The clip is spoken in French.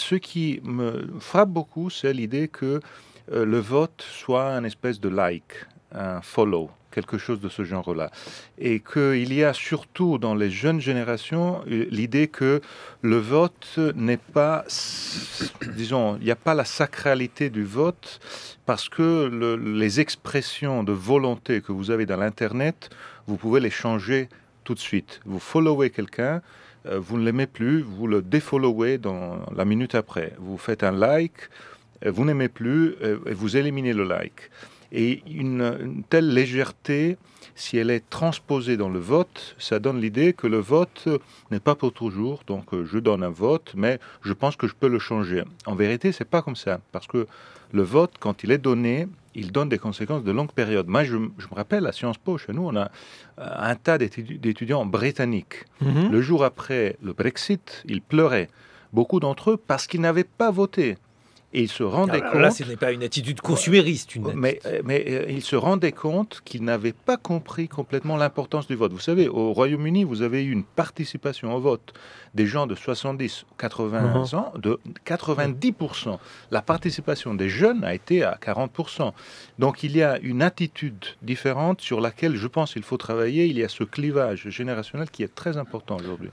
ce qui me frappe beaucoup, c'est l'idée que euh, le vote soit une espèce de like, un follow, quelque chose de ce genre-là. Et qu'il y a surtout dans les jeunes générations euh, l'idée que le vote n'est pas, disons, il n'y a pas la sacralité du vote parce que les expressions de volonté que vous avez dans l'Internet, vous pouvez les changer tout de suite. Vous followez quelqu'un, euh, vous ne l'aimez plus, vous le défollowez dans la minute après. Vous faites un like, euh, vous n'aimez plus, euh, et vous éliminez le like. Et une, une, telle légèreté, si elle est transposée dans le vote, ça donne l'idée que le vote n'est pas pour toujours. Donc je donne un vote, mais je pense que je peux le changer. En vérité, c'est pas comme ça, parce que le vote, quand il est donné, il donne des conséquences de longue période. Moi, je, me rappelle, à Sciences Po, chez nous, on a euh, un tas d'étudiants britanniques. Mhm. Le jour après le Brexit, ils pleuraient, beaucoup d'entre eux, parce qu'ils n'avaient pas voté. Et il se rendait ah, compte. Là, ce n'est pas une attitude consumériste, Mais, euh, mais euh, il se rendait compte qu'il n'avait pas compris complètement l'importance du vote. Vous savez, au Royaume-Uni, vous avez eu une participation au vote des gens de 70, 80 uh-huh. ans, de 90%. La participation des jeunes a été à 40%. Donc il y a une attitude différente sur laquelle je pense qu'il faut travailler. Il y a ce clivage générationnel qui est très important aujourd'hui.